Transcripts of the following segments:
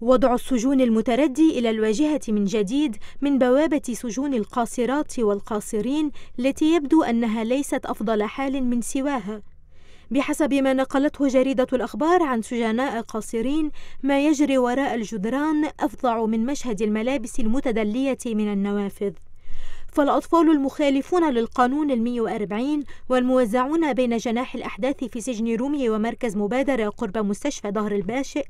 وضع السجون المتردي إلى الواجهة من جديد من بوابة سجون القاصرات والقاصرين التي يبدو أنها ليست أفضل حال من سواها بحسب ما نقلته جريدة الأخبار عن سجناء قاصرين ما يجري وراء الجدران أفظع من مشهد الملابس المتدلية من النوافذ فالأطفال المخالفون للقانون ال 140 والموزعون بين جناح الأحداث في سجن رومي ومركز مبادرة قرب مستشفى ظهر الباشئ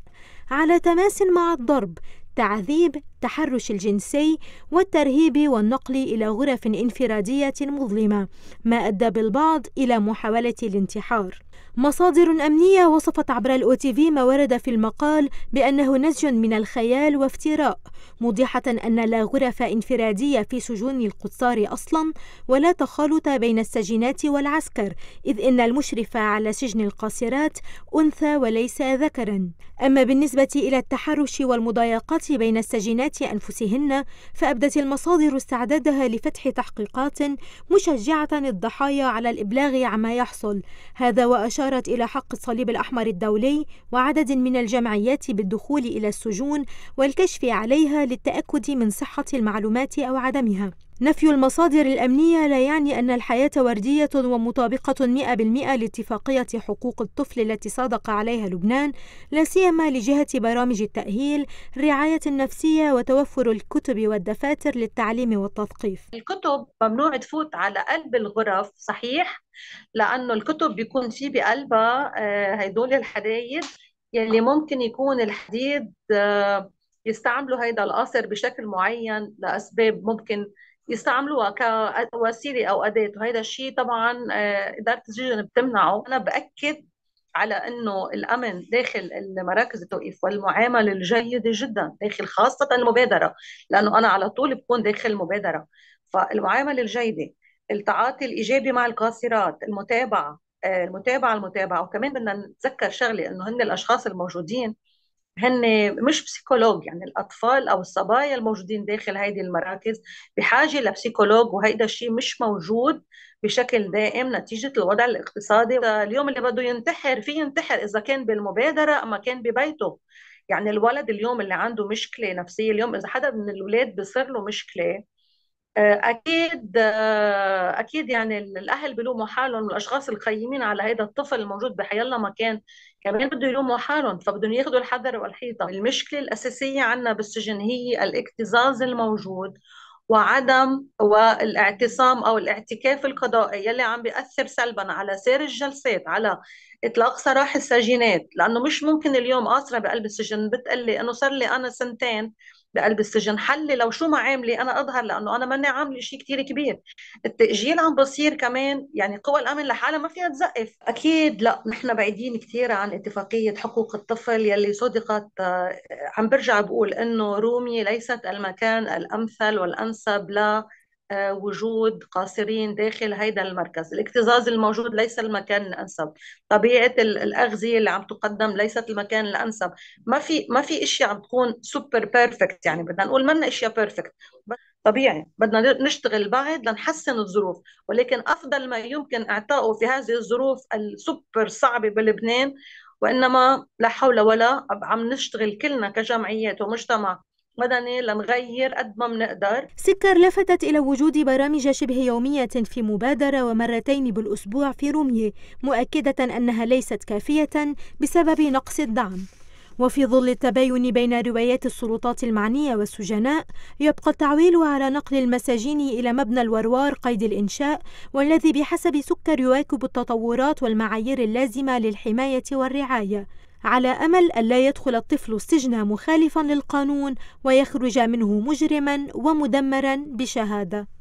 على تماس مع الضرب تعذيب التحرش الجنسي والترهيب والنقل إلى غرف انفرادية مظلمة ما أدى بالبعض إلى محاولة الانتحار مصادر أمنية وصفت عبر في ما ورد في المقال بأنه نسج من الخيال وافتراء موضحة أن لا غرف انفرادية في سجون القصار أصلا ولا تخالط بين السجينات والعسكر إذ إن المشرف على سجن القاصرات أنثى وليس ذكرا أما بالنسبة إلى التحرش والمضايقات بين السجينات الجامعات أنفسهن فأبدت المصادر استعدادها لفتح تحقيقات مشجعة الضحايا على الإبلاغ عما يحصل هذا وأشارت إلى حق الصليب الأحمر الدولي وعدد من الجمعيات بالدخول إلى السجون والكشف عليها للتأكد من صحة المعلومات أو عدمها نفي المصادر الأمنية لا يعني أن الحياة وردية ومطابقة 100% لاتفاقية حقوق الطفل التي صادق عليها لبنان لا سيما لجهة برامج التأهيل، الرعاية النفسية وتوفر الكتب والدفاتر للتعليم والتثقيف. الكتب ممنوع تفوت على قلب الغرف صحيح؟ لأنه الكتب بيكون في بقلبها هدول آه، الحدايد يلي ممكن يكون الحديد آه، يستعملوا هيدا القصر بشكل معين لأسباب ممكن يستعملوها كوسيله او اداه وهذا الشيء طبعا آه، اداره السجن بتمنعه انا باكد على انه الامن داخل المراكز التوقيف والمعامله الجيده جدا داخل خاصه المبادره لانه انا على طول بكون داخل المبادره فالمعامله الجيده التعاطي الايجابي مع القاصرات المتابعه آه، المتابعه المتابعه وكمان بدنا نتذكر شغله انه هن الاشخاص الموجودين هن مش بسيكولوج يعني الاطفال او الصبايا الموجودين داخل هذه المراكز بحاجه لبسيكولوج وهيدا الشيء مش موجود بشكل دائم نتيجه الوضع الاقتصادي اليوم اللي بده ينتحر في ينتحر اذا كان بالمبادره اما كان ببيته يعني الولد اليوم اللي عنده مشكله نفسيه اليوم اذا حدا من الاولاد بصير له مشكله اكيد آه، اكيد يعني الاهل بلوموا حالهم والاشخاص القيمين على هذا الطفل الموجود بحيالله مكان كمان بده يلوموا حالهم فبدهم ياخذوا الحذر والحيطه المشكله الاساسيه عندنا بالسجن هي الاكتظاظ الموجود وعدم والاعتصام او الاعتكاف القضائي يلي عم بياثر سلبا على سير الجلسات على اطلاق سراح السجينات لانه مش ممكن اليوم قاصره بقلب السجن بتقلي انه صار لي انا سنتين بقلب السجن حلي لو شو ما عامله انا اظهر لانه انا ماني عامله شيء كثير كبير التاجيل عم بصير كمان يعني قوى الامن لحالها ما فيها تزقف اكيد لا نحن بعيدين كثير عن اتفاقيه حقوق الطفل يلي صدقت آه، عم برجع بقول انه رومي ليست المكان الامثل والانسب ل آه، وجود قاصرين داخل هيدا المركز الاكتظاظ الموجود ليس المكان الأنسب طبيعة الأغذية اللي عم تقدم ليست المكان الأنسب ما في ما في اشياء عم تكون سوبر بيرفكت يعني بدنا نقول منا اشياء بيرفكت طبيعي بدنا نشتغل بعد لنحسن الظروف ولكن أفضل ما يمكن إعطائه في هذه الظروف السوبر صعبة بلبنان وإنما لا حول ولا عم نشتغل كلنا كجمعيات ومجتمع مدني لنغير قد ما بنقدر سكر لفتت إلى وجود برامج شبه يومية في مبادرة ومرتين بالأسبوع في رومية مؤكدة أنها ليست كافية بسبب نقص الدعم وفي ظل التباين بين روايات السلطات المعنية والسجناء يبقى التعويل على نقل المساجين إلى مبنى الوروار قيد الإنشاء والذي بحسب سكر يواكب التطورات والمعايير اللازمة للحماية والرعاية على أمل ألا يدخل الطفل السجن مخالفا للقانون ويخرج منه مجرما ومدمرا بشهادة